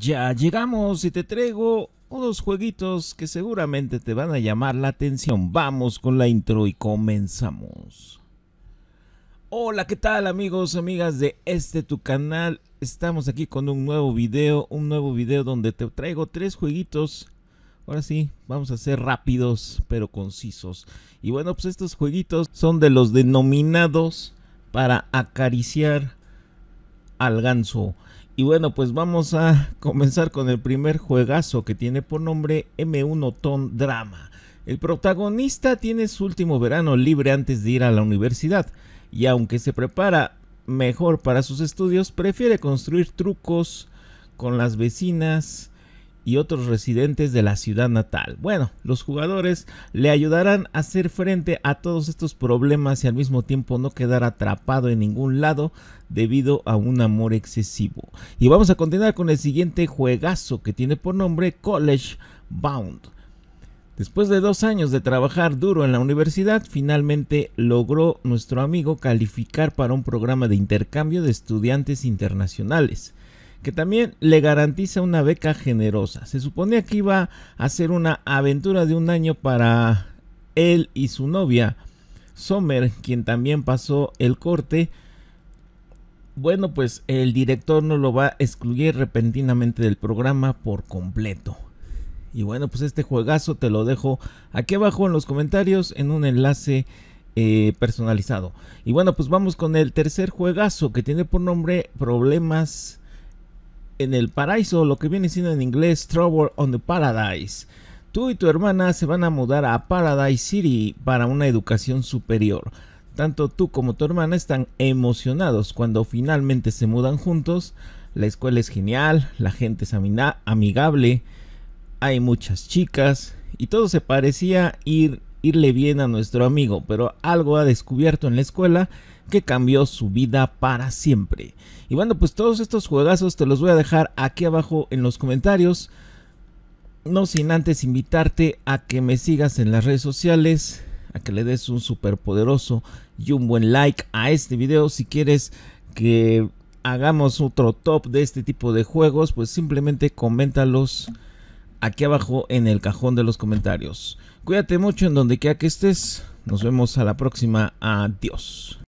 Ya llegamos y te traigo unos jueguitos que seguramente te van a llamar la atención. Vamos con la intro y comenzamos. Hola, ¿qué tal amigos, amigas de este tu canal? Estamos aquí con un nuevo video, un nuevo video donde te traigo tres jueguitos. Ahora sí, vamos a ser rápidos pero concisos. Y bueno, pues estos jueguitos son de los denominados para acariciar al ganso. Y bueno, pues vamos a comenzar con el primer juegazo que tiene por nombre M1 Ton Drama. El protagonista tiene su último verano libre antes de ir a la universidad y aunque se prepara mejor para sus estudios, prefiere construir trucos con las vecinas y otros residentes de la ciudad natal. Bueno, los jugadores le ayudarán a hacer frente a todos estos problemas y al mismo tiempo no quedar atrapado en ningún lado debido a un amor excesivo. Y vamos a continuar con el siguiente juegazo que tiene por nombre College Bound. Después de dos años de trabajar duro en la universidad, finalmente logró nuestro amigo calificar para un programa de intercambio de estudiantes internacionales que también le garantiza una beca generosa. Se suponía que iba a ser una aventura de un año para él y su novia, Sommer, quien también pasó el corte. Bueno, pues el director no lo va a excluir repentinamente del programa por completo. Y bueno, pues este juegazo te lo dejo aquí abajo en los comentarios en un enlace eh, personalizado. Y bueno, pues vamos con el tercer juegazo que tiene por nombre Problemas en el paraíso, lo que viene siendo en inglés Trouble on the Paradise. Tú y tu hermana se van a mudar a Paradise City para una educación superior. Tanto tú como tu hermana están emocionados cuando finalmente se mudan juntos. La escuela es genial, la gente es amigable, hay muchas chicas y todo se parecía ir, irle bien a nuestro amigo, pero algo ha descubierto en la escuela que cambió su vida para siempre. Y bueno, pues todos estos juegazos te los voy a dejar aquí abajo en los comentarios. No sin antes invitarte a que me sigas en las redes sociales, a que le des un super poderoso y un buen like a este video si quieres que hagamos otro top de este tipo de juegos, pues simplemente coméntalos aquí abajo en el cajón de los comentarios. Cuídate mucho en donde quiera que estés. Nos vemos a la próxima. Adiós.